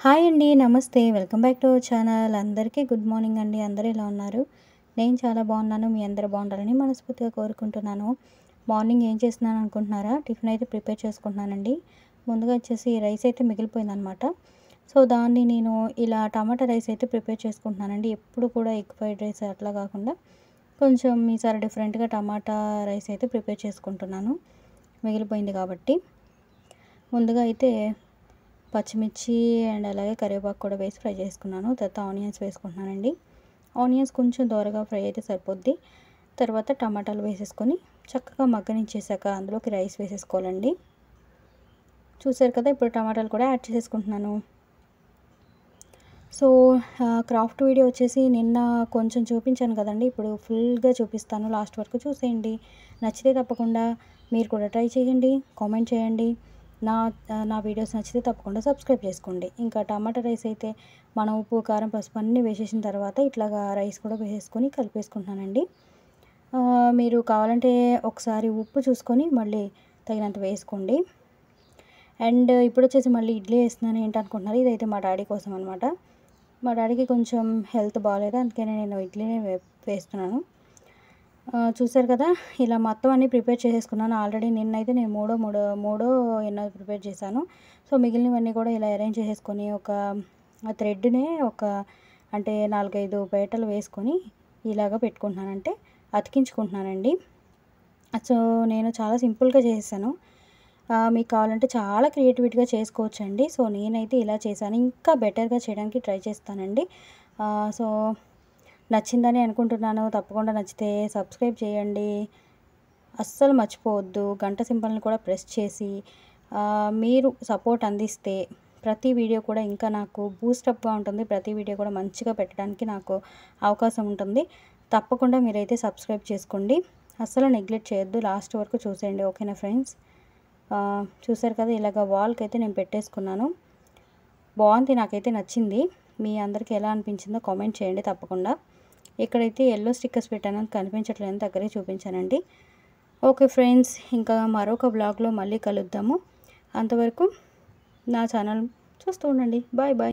hi అండి నమస్తే welcome back to our channel అందరికీ గుడ్ మార్నింగ్ అండి అందరూ ఎలా ఉన్నారు నేను చాలా బాగున్నాను మీ అందరూ బాగుండాలని మనస్ఫూర్తిగా కోరుకుంటున్నాను మార్నింగ్ ఏం చేస్తున్నాను అనుకుంటున్నారా టిఫిన్ అయితే ప్రిపేర్ చేసుకుంటున్నానండి ముందుగా వచ్చేసి రైస్ అయితే మిగిలిపోయిందనమాట సో దాన్ని నేను ఇలా టమాటా రైస్ అయితే ప్రిపేర్ చేసుకుంటున్నానండి ఎప్పుడు కూడా ఎగ్ ఫ్రైడ్ రైస్ అట్లా కాకుండా కొంచెం ఈసారి డిఫరెంట్గా టమాటా రైస్ అయితే ప్రిపేర్ చేసుకుంటున్నాను మిగిలిపోయింది కాబట్టి ముందుగా అయితే పచ్చిమిర్చి అండ్ అలాగే కరివేపాకు కూడా వేసి ఫ్రై చేసుకున్నాను తర్వాత ఆనియన్స్ వేసుకుంటున్నానండి ఆనియన్స్ కొంచెం దోరగా ఫ్రై అయితే సరిపోద్ది తర్వాత టమాటాలు వేసేసుకొని చక్కగా మగ్గనిచ్చేసాక అందులోకి రైస్ వేసేసుకోవాలండి చూసారు కదా ఇప్పుడు టమాటాలు కూడా యాడ్ చేసేసుకుంటున్నాను సో క్రాఫ్ట్ వీడియో వచ్చేసి నిన్న కొంచెం చూపించాను కదండి ఇప్పుడు ఫుల్గా చూపిస్తాను లాస్ట్ వరకు చూసేయండి నచ్చితే తప్పకుండా మీరు కూడా ట్రై చేయండి కామెంట్ చేయండి నా నా వీడియోస్ నచ్చితే తప్పకుండా సబ్స్క్రైబ్ చేసుకోండి ఇంకా టమాటా రైస్ అయితే మనం ఉప్పు కారం పసుపు అన్నీ వేసేసిన తర్వాత ఇట్లాగా రైస్ కూడా వేసేసుకొని కలిపేసుకుంటున్నానండి మీరు కావాలంటే ఒకసారి ఉప్పు చూసుకొని మళ్ళీ తగినంత వేసుకోండి అండ్ ఇప్పుడు వచ్చేసి మళ్ళీ ఇడ్లీ వేస్తున్నాను ఏంటి అనుకుంటున్నారు ఇదైతే మా డాడీ కోసం అనమాట మా డాడీకి కొంచెం హెల్త్ బాగాలేదు అందుకనే నేను ఇడ్లీనే వేస్తున్నాను చూసారు కదా ఇలా మొత్తం అన్నీ ప్రిపేర్ చేసేసుకున్నాను ఆల్రెడీ నిన్నైతే నేను మూడో మూడో మూడో ఎన్నో ప్రిపేర్ చేశాను సో మిగిలినవన్నీ కూడా ఇలా అరేంజ్ చేసేసుకొని ఒక థ్రెడ్నే ఒక అంటే నాలుగైదు బయటలు వేసుకొని ఇలాగ పెట్టుకుంటున్నానంటే అతికించుకుంటున్నానండి సో నేను చాలా సింపుల్గా చేసేసాను మీకు కావాలంటే చాలా క్రియేటివిటీగా చేసుకోవచ్చు అండి సో నేనైతే ఇలా చేశాను ఇంకా బెటర్గా చేయడానికి ట్రై చేస్తానండి సో నచ్చిందని అనుకుంటున్నాను తప్పకుండా నచ్చితే సబ్స్క్రైబ్ చేయండి అస్సలు మర్చిపోవద్దు గంట సింబల్ని కూడా ప్రెస్ చేసి మీరు సపోర్ట్ అందిస్తే ప్రతి వీడియో కూడా ఇంకా నాకు బూస్టప్గా ఉంటుంది ప్రతి వీడియో కూడా మంచిగా పెట్టడానికి నాకు అవకాశం ఉంటుంది తప్పకుండా మీరైతే సబ్స్క్రైబ్ చేసుకోండి అస్సలు నెగ్లెక్ట్ చేయొద్దు లాస్ట్ వరకు చూసేయండి ఓకేనా ఫ్రెండ్స్ చూసారు కదా ఇలాగ వాల్కి అయితే నేను పెట్టేసుకున్నాను బాగుంది నాకైతే నచ్చింది మీ అందరికీ ఎలా అనిపించిందో కామెంట్ చేయండి తప్పకుండా ఇక్కడైతే ఎల్లో స్టిక్కర్స్ పెట్టాను కనిపించట్లేదు దగ్గరే చూపించానండి ఓకే ఫ్రెండ్స్ ఇంకా మరొక బ్లాగ్లో మళ్ళీ కలుద్దాము అంతవరకు నా ఛానల్ చూస్తూ ఉండండి బాయ్ బాయ్